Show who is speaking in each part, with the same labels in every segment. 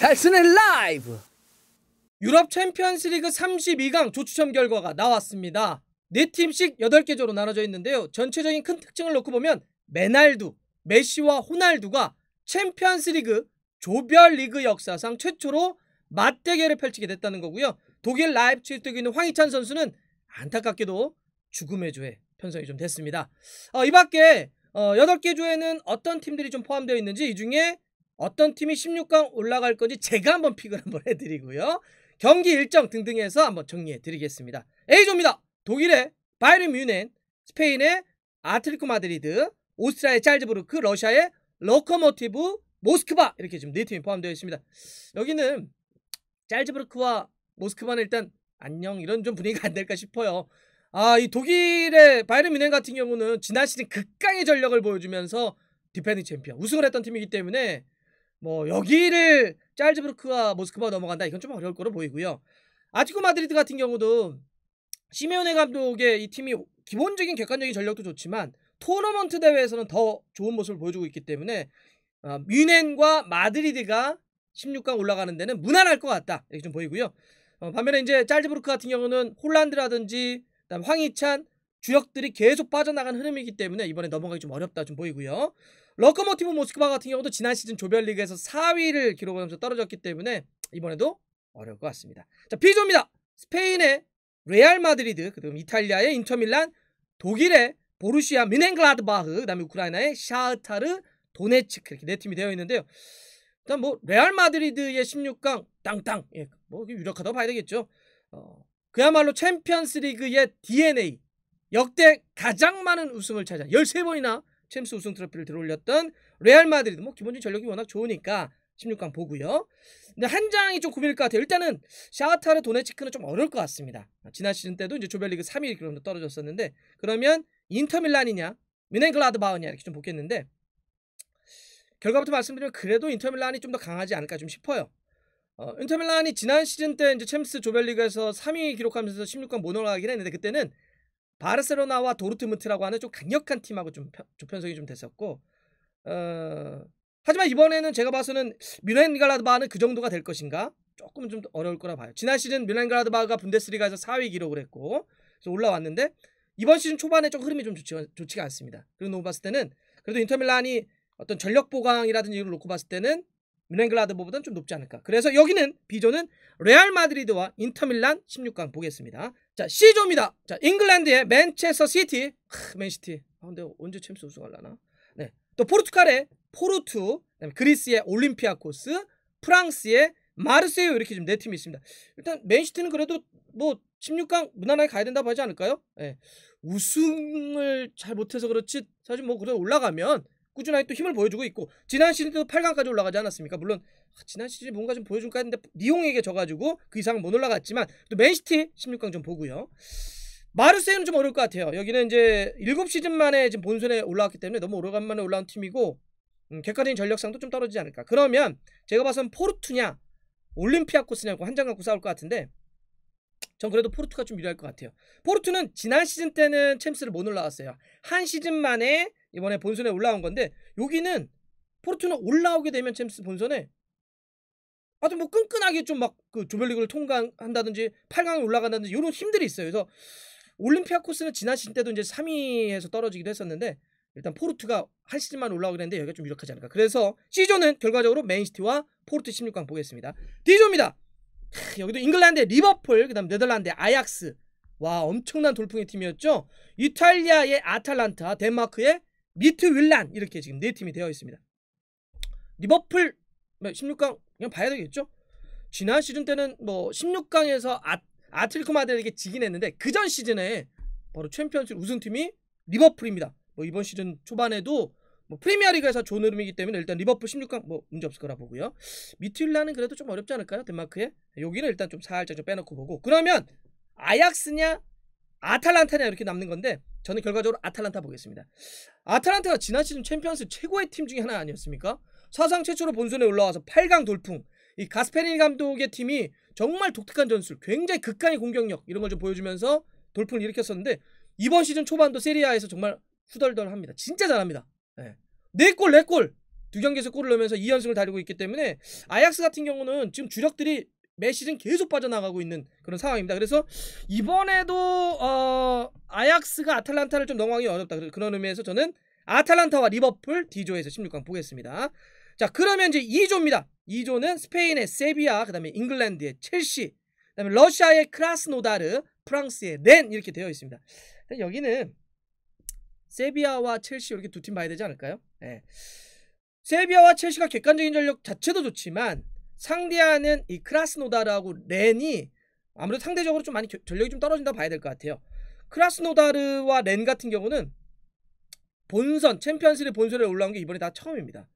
Speaker 1: 달스의 라이브! 유럽 챔피언스 리그 32강 조추첨 결과가 나왔습니다. 4팀씩 8개 조로 나눠져 있는데요. 전체적인 큰 특징을 놓고 보면 메날두, 메시와 호날두가 챔피언스 리그 조별 리그 역사상 최초로 맞대결을 펼치게 됐다는 거고요. 독일 라이프치히뛰고 있는 황희찬 선수는 안타깝게도 죽음의 조에 편성이 좀 됐습니다. 어, 이 밖에 어, 8개 조에는 어떤 팀들이 좀 포함되어 있는지 이 중에 어떤 팀이 16강 올라갈 건지 제가 한번 픽을 한번 해드리고요. 경기 일정 등등해서 한번 정리해 드리겠습니다. A조입니다. 독일의 바이른 뮌헨, 스페인의 아틀리코 마드리드, 오스트리아의 짤즈부르크, 러시아의 러커모티브, 모스크바 이렇게 지금 네 팀이 포함되어 있습니다. 여기는 짤즈부르크와 모스크바는 일단 안녕 이런 좀 분위기가 안 될까 싶어요. 아, 이 독일의 바이른 미넨 같은 경우는 지난 시즌 극강의 전력을 보여주면서 디펜딩 챔피언 우승을 했던 팀이기 때문에 뭐 여기를 짤즈부르크와 모스크바 넘어간다 이건 좀 어려울 거로 보이고요. 아티코 마드리드 같은 경우도 시메오네 감독의 이 팀이 기본적인 객관적인 전력도 좋지만 토너먼트 대회에서는 더 좋은 모습을 보여주고 있기 때문에 어, 뮌헨과 마드리드가 16강 올라가는 데는 무난할 것 같다 이렇게 좀 보이고요. 어, 반면에 이제 짤즈부르크 같은 경우는 홀란드라든지 그다음 황희찬 주역들이 계속 빠져나간 흐름이기 때문에 이번에 넘어가기 좀 어렵다 좀 보이고요. 러커모티브 모스크바 같은 경우도 지난 시즌 조별리그에서 4위를 기록하면서 떨어졌기 때문에 이번에도 어려울 것 같습니다. 자, B조입니다. 스페인의 레알 마드리드, 그다음 이탈리아의 인터밀란, 독일의 보르시아 미넨글라드바흐, 그다음 우크라이나의 샤흐타르 도네츠크 이렇게 네 팀이 되어 있는데요. 일단 뭐 레알 마드리드의 16강 땅땅 예, 뭐 유력하다고 봐야 되겠죠. 어, 그야말로 챔피언스 리그의 DNA 역대 가장 많은 우승을 차지 한 13번이나 챔스 우승 트로피를 들어올렸던 레알 마드리드 뭐 기본적인 전력이 워낙 좋으니까 16강 보고요. 근데 한 장이 좀 고민일 것 같아요. 일단은 샤하타르 도네츠크는 좀 어려울 것 같습니다. 지난 시즌 때도 이제 조별리그 3위 그런도 떨어졌었는데 그러면 인터밀란이냐 미넨글라드바우냐 이렇게 좀 보겠는데 결과부터 말씀드리면 그래도 인터밀란이 좀 더 강하지 않을까 좀 싶어요. 어, 인터밀란이 지난 시즌 때 이제 챔스 조별리그에서 3위 기록하면서 16강 모노라가긴 했는데 그때는 바르셀로나와 도르트문트라고 하는 좀 강력한 팀하고 좀 조편성이 좀 됐었고 어, 하지만 이번에는 제가 봐서는 뮌헨 갈라드바는 그 정도가 될 것인가 조금은 좀 어려울 거라 봐요. 지난 시즌 뮌헨 갈라드바가 분데스리가에서 4위 기록을 했고 그래서 올라왔는데 이번 시즌 초반에 좀 흐름이 좀 좋지, 가 않습니다. 그리고 놓고 봤을 때는 그래도 인터밀란이 어떤 전력 보강이라든지 이걸 놓고 봤을 때는 뮌랭글라드보다는좀 높지 않을까. 그래서 여기는 비조는 레알 마드리드와 인터밀란 16강 보겠습니다. 자 C조입니다. 자 잉글랜드의 맨체스터 시티, 크, 맨시티. 아, 근데 언제 챔스 우승할라나? 네. 또 포르투갈의 포르투, 그리스의 올림피아코스, 프랑스의 마르세유 이렇게 지금 네 팀이 있습니다. 일단 맨시티는 그래도 뭐 16강 무난하게 가야 된다고 하지 않을까요? 예. 우승을 잘 못해서 그렇지 사실 뭐 그래도 올라가면 꾸준하게 또 힘을 보여주고 있고 지난 시즌도 8강까지 올라가지 않았습니까? 물론 아, 지난 시즌 뭔가 좀 보여줄까 했는데 리옹에게 져가지고 그 이상은 못 올라갔지만 또 맨시티 16강 좀 보고요. 마르세유는 좀 어려울 것 같아요. 여기는 이제 7시즌 만에 지금 본선에 올라왔기 때문에 너무 오래간만에 올라온 팀이고 음, 객관적인 전력상도 좀 떨어지지 않을까. 그러면 제가 봐선 포르투냐 올림피아코스냐고 한 장 갖고 싸울 것 같은데 전 그래도 포르투가 좀 유리할 것 같아요. 포르투는 지난 시즌 때는 챔스를 못 올라왔어요. 한 시즌 만에 이번에 본선에 올라온 건데 여기는 포르투나 올라오게 되면 챔스 본선에 아주 뭐 끈끈하게 좀 막 그 조별리그를 통과한다든지 8강에 올라간다든지 이런 힘들이 있어요. 그래서 올림피아코스는 지난 시즌 때도 이제 3위에서 떨어지기도 했었는데 일단 포르투가 한 시즌만 올라오긴 했는데 여기가 좀 유력하지 않을까. 그래서 시조는 결과적으로 맨시티와 포르투 16강 보겠습니다. 디조입니다 여기도 잉글랜드 리버풀, 그다음 네덜란드 아약스. 와 엄청난 돌풍의 팀이었죠. 이탈리아의 아탈란타, 덴마크의 미트 윌란 이렇게 지금 네 팀이 되어 있습니다. 리버풀 16강 뭐 그냥 봐야 되겠죠? 지난 시즌 때는 뭐 16강에서 아, 아틀리코 마드리드에게 지긴 했는데 그 전 시즌에 바로 챔피언스 우승팀이 리버풀입니다. 뭐 이번 시즌 초반에도 뭐 프리미어리그에서 존 흐름이기 때문에 일단 리버풀 16강 뭐 문제 없을 거라 보고요. 미트윌란은 그래도 좀 어렵지 않을까요? 덴마크에 여기는 일단 좀 살짝 좀 빼놓고 보고 그러면 아약스냐 아탈란타냐 이렇게 남는 건데 저는 결과적으로 아탈란타 보겠습니다. 아탈란타가 지난 시즌 챔피언스 최고의 팀 중에 하나 아니었습니까? 사상 최초로 본선에 올라와서 8강 돌풍. 이 가스페리니 감독의 팀이 정말 독특한 전술, 굉장히 극한의 공격력 이런 걸 좀 보여주면서 돌풍을 일으켰었는데 이번 시즌 초반도 세리아에서 정말 후덜덜합니다. 진짜 잘합니다. 예. 네, 골, 네 골. 두 경기에서 골을 넣으면서 2연승을 다루고 있기 때문에 아약스 같은 경우는 지금 주력들이 매 시즌 계속 빠져나가고 있는 그런 상황입니다. 그래서 이번에도 어, 아약스가 아틀란타를 좀 넘어가기 어렵다. 그런 의미에서 저는 아틀란타와 리버풀 D조에서 16강 보겠습니다. 자 그러면 이제 2조입니다. 2조는 스페인의 세비야, 그 다음에 잉글랜드의 첼시, 그 다음에 러시아의 크라스노다르, 프랑스의 렌 이렇게 되어 있습니다. 여기는 세비야와 첼시 이렇게 두 팀 봐야 되지 않을까요? 네. 세비야와 첼시가 객관적인 전력 자체도 좋지만 상대하는 이 크라스노다르하고 렌이 아무래도 상대적으로 좀 많이 전력이 좀 떨어진다 봐야 될 것 같아요. 크라스노다르와 렌 같은 경우는 본선 챔피언스리 본선에 올라온 게 이번에 다 처음입니다.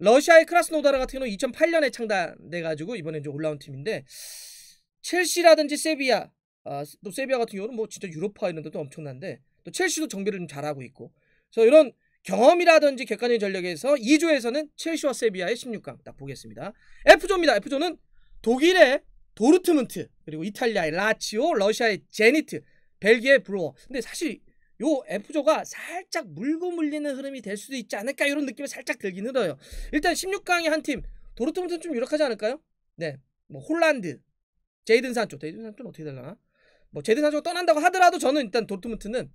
Speaker 1: 러시아의 크라스노다르 같은 경우는 2008년에 창단돼 가지고 이번에 이제 올라온 팀인데 첼시라든지 세비야 아, 또 세비야 같은 경우는 뭐 진짜 유로파 이런 데도 엄청난데 또 첼시도 정비를 좀 잘하고 있고 그래서 이런 경험이라든지 객관적인 전력에서 2조에서는 첼시와 세비야의 16강 딱 보겠습니다. F조입니다. F조는 독일의 도르트문트 그리고 이탈리아의 라치오 러시아의 제니트 벨기에 브로어 근데 사실 요 F조가 살짝 물고 물리는 흐름이 될 수도 있지 않을까 이런 느낌이 살짝 들긴 흘어요 일단 16강의 한 팀 도르트문트는 좀 유력하지 않을까요? 네뭐 홀란드 제이든 산초 제이든 산초는 어떻게 되려나 뭐 제이든 산초가 떠난다고 하더라도 저는 일단 도르트문트는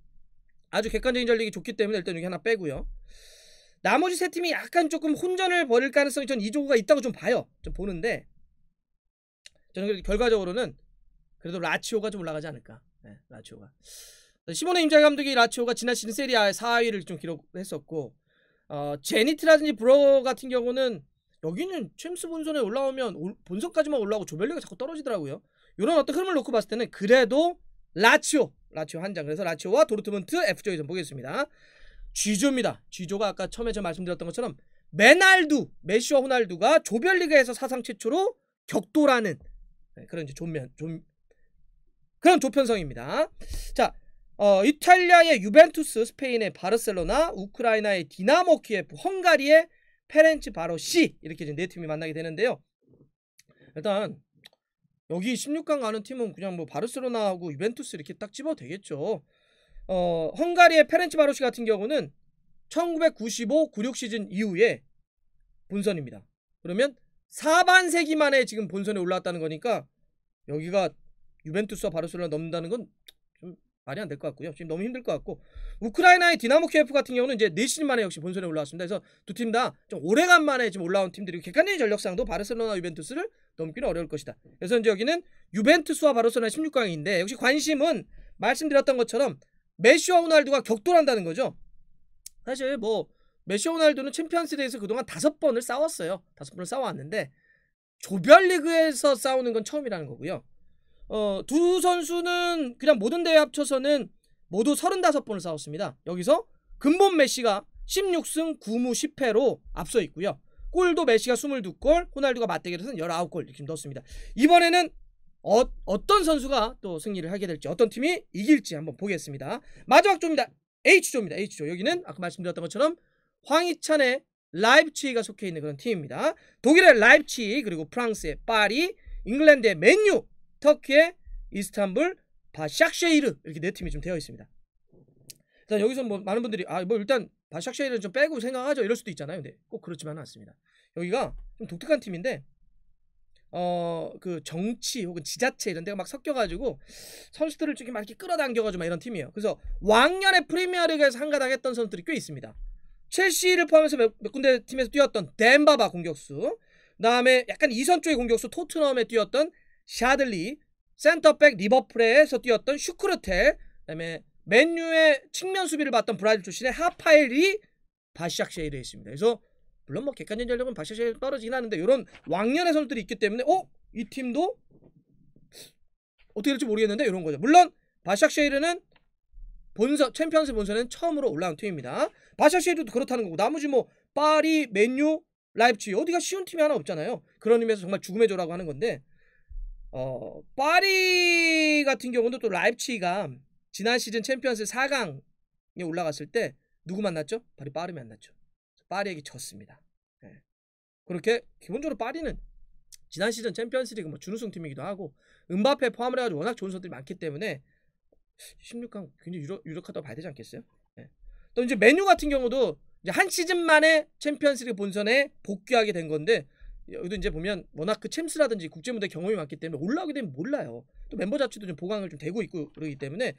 Speaker 1: 아주 객관적인 전력이 좋기 때문에 일단 여기 하나 빼고요. 나머지 세 팀이 약간 조금 혼전을 벌일 가능성이 전 이조가 있다고 좀 봐요. 좀 보는데 저는 그래도 결과적으로는 그래도 라치오가 좀 올라가지 않을까. 네, 라치오가. 시모네 임자 감독이 라치오가 지난 시즌 세리아 의 4위를 좀 기록했었고 어, 제니트라든지 브로 같은 경우는 여기는 챔스 본선에 올라오면 올, 본선까지만 올라오고 조별력이 자꾸 떨어지더라고요. 이런 어떤 흐름을 놓고 봤을 때는 그래도 라치오 라치오 한 장. 그래서 라치오와 도르트문트 F조 예선 보겠습니다. 쥐조입니다쥐조가 아까 처음에 제가 말씀드렸던 것처럼 메날두, 메시와 호날두가 조별리그에서 사상 최초로 격돌하는 네, 그런 이제 조면 좀 그런 조편성입니다. 자, 어, 이탈리아의 유벤투스, 스페인의 바르셀로나, 우크라이나의 디나모 키에프 헝가리의 페렌츠 바로 시 이렇게 이제 네 팀이 만나게 되는데요. 일단 여기 16강 가는 팀은 그냥 뭐 바르셀로나하고 유벤투스 이렇게 딱 집어 되겠죠. 어, 헝가리의 페렌치 바로시 같은 경우는 1995, 96 시즌 이후에 본선입니다. 그러면 4반세기 만에 지금 본선에 올라왔다는 거니까 여기가 유벤투스와 바르셀로나 넘는다는 건 좀 말이 안 될 것 같고요. 지금 너무 힘들 것 같고 우크라이나의 디나모 케이프 같은 경우는 이제 4시즌 만에 역시 본선에 올라왔습니다. 그래서 두 팀 다 좀 오래간만에 지금 올라온 팀들이 객관적인 전력상도 바르셀로나 유벤투스를 넘기는 어려울 것이다. 그래서 이제 여기는 유벤투스와 바르셀로나 16강인데 역시 관심은 말씀드렸던 것처럼 메시와 호날두가 격돌한다는 거죠. 사실 뭐 메시 호날두는 챔피언스리그에서 그동안 다섯 번을 싸웠어요. 다섯 번을 싸워왔는데 조별리그에서 싸우는 건 처음이라는 거고요. 어, 두 선수는 그냥 모든 대회 합쳐서는 모두 35번을 싸웠습니다. 여기서 근본 메시가 16승 9무 10패로 앞서 있고요. 골도 메시가 22골, 호날두가 맞대결에서는 19골 이렇게 넣었습니다. 이번에는 어, 떤 선수가 또 승리를 하게 될지 어떤 팀이 이길지 한번 보겠습니다. 마지막 조입니다. H조입니다. H조. 여기는 아까 말씀드렸던 것처럼 황희찬의 라이프치가 속해 있는 그런 팀입니다. 독일의 라이프치 그리고 프랑스의 파리, 잉글랜드의 맨유, 터키의 이스탄불, 바샥쉐이르 이렇게 네 팀이 좀 되어 있습니다. 일단 여기서 뭐 많은 분들이 아뭐 일단 바샥샤이를 좀 빼고 생각하죠. 이럴 수도 있잖아요. 근데 꼭 그렇지만은 않습니다. 여기가 좀 독특한 팀인데 어 그 정치 혹은 지자체 이런 데가 막 섞여가지고 선수들을 좀막 이렇게 끌어당겨가지고 막 이런 팀이에요. 그래서 왕년에 프리미어리그에서 한가당했던 선수들이 꽤 있습니다. 첼시를 포함해서 몇, 몇 군데 팀에서 뛰었던 덴바바 공격수, 그다음에 약간 이선 쪽의 공격수 토트넘에 뛰었던 샤들리, 센터백 리버풀에서 뛰었던 슈크르텔, 그다음에 맨유의 측면 수비를 봤던 브라질 출신의 하파엘이 바시악시에이를 했습니다. 그래서 물론 뭐 객관적인 전력은 바시악시에 떨어지긴 하는데 이런 왕년의 선수들이 있기 때문에 어? 이 팀도 어떻게 될지 모르겠는데 이런 거죠. 물론 바시악시에이르는 본선 챔피언스 본선은 처음으로 올라온 팀입니다. 바샤시에도 시 그렇다는 거고 나머지 뭐 파리, 맨유, 라이프치 어디가 쉬운 팀이 하나 없잖아요. 그런 의미에서 정말 죽음의 조라고 하는 건데 어 파리 같은 경우도 또 라이프치가 지난 시즌 챔피언스 4강에 올라갔을 때 누구 만났죠? 바로 파리 만났죠. 파리에게 졌습니다. 네. 그렇게 기본적으로 파리는 지난 시즌 챔피언스리그 뭐 준우승 팀이기도 하고 은바페 포함을 해가지고 워낙 좋은 선수들이 많기 때문에 16강 굉장히 유력, 하다고 봐야 되지 않겠어요? 네. 또 이제 메뉴 같은 경우도 이제 한 시즌 만에 챔피언스리그 본선에 복귀하게 된 건데 여기도 이제 보면 워낙 그 챔스라든지 국제무대 경험이 많기 때문에 올라오게 되면 몰라요. 또 멤버 자체도 좀 보강을 좀 되고 있고 그러기 때문에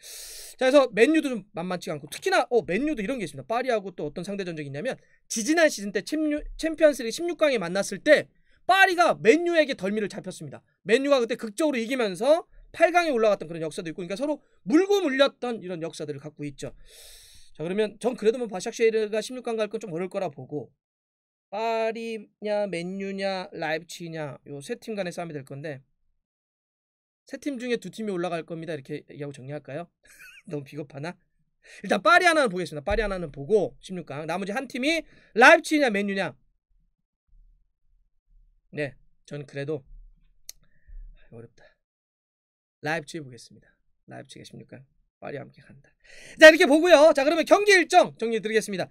Speaker 1: 자 그래서 맨유도 좀 만만치가 않고 특히나 어 맨유도 이런 게 있습니다. 파리하고 또 어떤 상대 전적이 있냐면 지지난 시즌 때 챔유, 챔피언스리그 16강에 만났을 때 파리가 맨유에게 덜미를 잡혔습니다. 맨유가 그때 극적으로 이기면서 8강에 올라갔던 그런 역사도 있고 그러니까 서로 물고 물렸던 이런 역사들을 갖고 있죠. 자 그러면 전 그래도 뭐 바샥쉐이르가 16강 갈 건 좀 어려울 거라 보고 파리냐 맨유냐 라이프치냐 요 세팀 간의 싸움이 될 건데 세 팀 중에 두 팀이 올라갈 겁니다. 이렇게 얘기하고 정리할까요? 너무 비겁하나? 일단 파리 하나는 보겠습니다. 파리 하나는 보고 16강 나머지 한 팀이 라이프치냐 맨유냐 네, 전 그래도 어렵다. 라이프치 보겠습니다. 라이프치가 16강 파리와 함께 간다. 자 이렇게 보고요. 자 그러면 경기 일정 정리해드리겠습니다.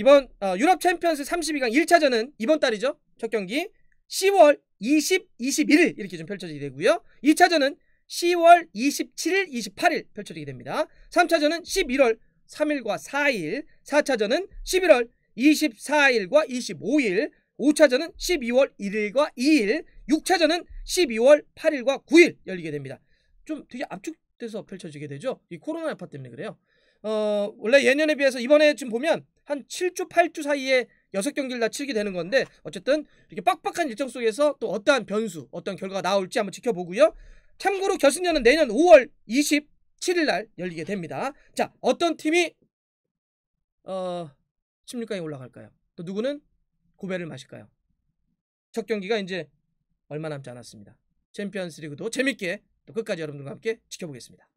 Speaker 1: 이번 어, 유럽 챔피언스 32강 1차전은 이번 달이죠. 첫 경기 10월 20, 21일 이렇게 좀 펼쳐지게 되고요. 2차전은 10월 27일, 28일 펼쳐지게 됩니다. 3차전은 11월 3일과 4일, 4차전은 11월 24일과 25일, 5차전은 12월 1일과 2일, 6차전은 12월 8일과 9일 열리게 됩니다. 좀 되게 압축돼서 펼쳐지게 되죠. 이 코로나 여파 때문에 그래요. 어, 원래 예년에 비해서 이번에 지금 보면 한 7주 8주 사이에 6 경기를 다치게 되는 건데 어쨌든 이렇게 빡빡한 일정 속에서 또 어떠한 변수, 어떤 결과가 나올지 한번 지켜보고요. 참고로 결승전은 내년 5월 27일 날 열리게 됩니다. 자, 어떤 팀이 어 16강에 올라갈까요? 또 누구는 고배를 마실까요? 첫 경기가 이제 얼마 남지 않았습니다. 챔피언스리그도 재밌게 또 끝까지 여러분들과 함께 지켜보겠습니다.